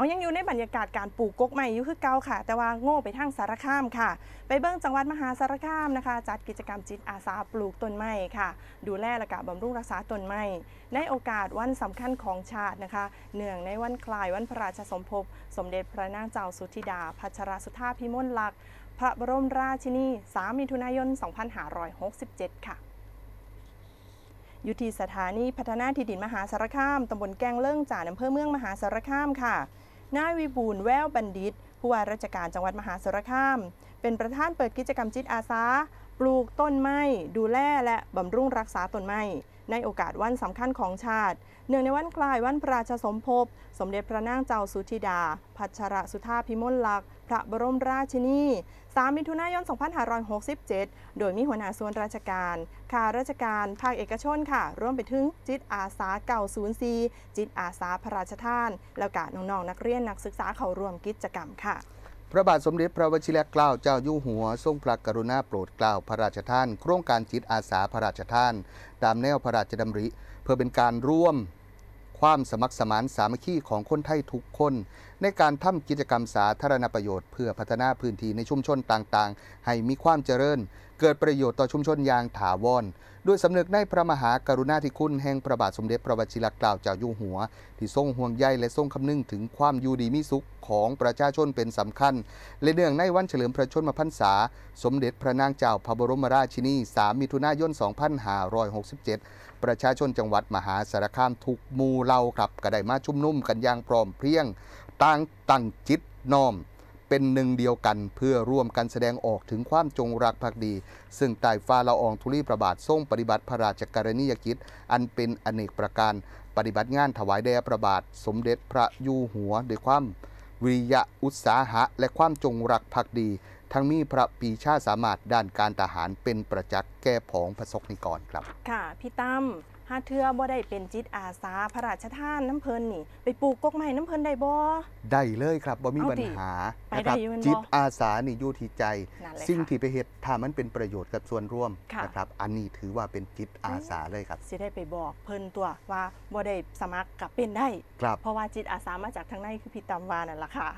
อายังอยู่ในบรรยากาศการปลูกกกใหม่อยู่คือเก่าค่ะ แต่ว่าโง่ไปทางสารคามค่ะ ไปเบิ้งจังหวัดมหาสารคามนะคะ จัดกิจกรรมจิตอาสาปลูกต้นไม้ค่ะ ดูแลและกาบำรุงรักษาต้นไม้ ในโอกาสวันสำคัญของชาตินะคะ เนื่องในวันคลายวันพระราชสมภพสมเด็จพระนางเจ้าสุธิดา พัชรสุธาพิมลลักษณ์พระบรมราชินี3มิถุนายน2567 ค่ะ อยู่ที่สถานีพัฒนาที่ดินมหาสารคามตำบลแกงเลิ่งจ่าอำเภอเมืองมหาสารคามค่ะนายวิบูลแววบัณฑิต ผู้ว่าราชการจังหวัดมหาสารคาม เป็นประธานเปิดกิจกรรมจิตอาสาปลูกต้นไม้ดูแลและบำรุงรักษาต้นไม้ในโอกาสวันสำคัญของชาติเนื่องในวันคล้ายวันพระราชสมภพสมเด็จพระนางเจ้าสุธิดา พัชรสุธาพิมลลักษ์พระบรมราชินี3มิถุนายน 2567 โดยมีหัวหน้าส่วนราชการข้าราชการภาคเอกชนค่ะ ร่วมไปถึงจิตอาสาเก่าศูนย์ซีจิตอาสาพระราชทาน แล้วก็น้องๆนักเรียนนักศึกษาเขาร่วมกิจกรรมค่ะพระบาทสมเด็จพระวชิรเกล้าเจ้าอยู่หัวทรงพระกรุณาโปรดเกล้าพระราชทาน โครงการจิตอาสาพระราชทาน ตามแนวพระราชดำริ เพื่อเป็นการร่วม ความสมัครสมานสามัคคีของคนไทยทุกคน ในการทำกิจกรรมสาธารณประโยชน์เพื่อพัฒนาพื้นที่ในชุมชนต่างๆ ให้มีความเจริญ เกิดประโยชน์ต่อชุมชนอย่างถาวรด้วยสำนึกในพระมหากรุณาธิคุณแห่งพระบาทสมเด็จพระบวชิรเกล้าเจ้าอยู่หัว ที่ทรงห่วงใยและทรงคำนึงถึงความอยู่ดีมีสุขของประชาชนเป็นสำคัญ และเนื่องในวันเฉลิมพระชนมพรรษา สมเด็จพระนางเจ้าพระบรมราชินี3มิถุนายน 2567 ประชาชนจังหวัดมหาสารคามถูกมูเล่ากลับก็ได้มาชุมนุม กันอย่างพร้อมเพรียงต่างตั้งจิตน้อมเป็นหนึ่งเดียวกันเพื่อร่วมกันแสดงออกถึงความจงรักภักดี ซึ่งใต้ฟ้าละอองธุลีประบาททรงปฏิบัติพระราชกรณียกิจ อันเป็น อเนกประการปฏิบัติงานถวายแด่ประบาทสมเด็จพระยูหัวด้วยความวิิยะอุตสาหะและความจงรักภักดี ทั้งมีพระปีชาสามารถด้านการทหารเป็นประจักษ์แก่ผองพระศกนิกรครับ ค่ะพี่ตั้มหาเทือบ่ได้เป็นจิตอาสา พระราชทานน้ำเพลินนี่ ไปปลูกกกไม้น้ำเพลินได้บ่ได้เลยครับบ่มีปัญหาไปคได้รัยูนบ่จิตอาสานี่อยู่ที่ใจสิ่งที่ไปเฮ็ดถ้ามันเป็นประโยชน์กับส่วนร่วมนะครับ อันนี้ถือว่าเป็นจิตอาสาเลยครับสิได้ไปบอกเพิ่นตัวว่าบ่ได้สมัครกับเป็นได้ครับเพราะว่าจิตอาสามาจากทางในคือพี่ตำวานั่นล่ะค่ะ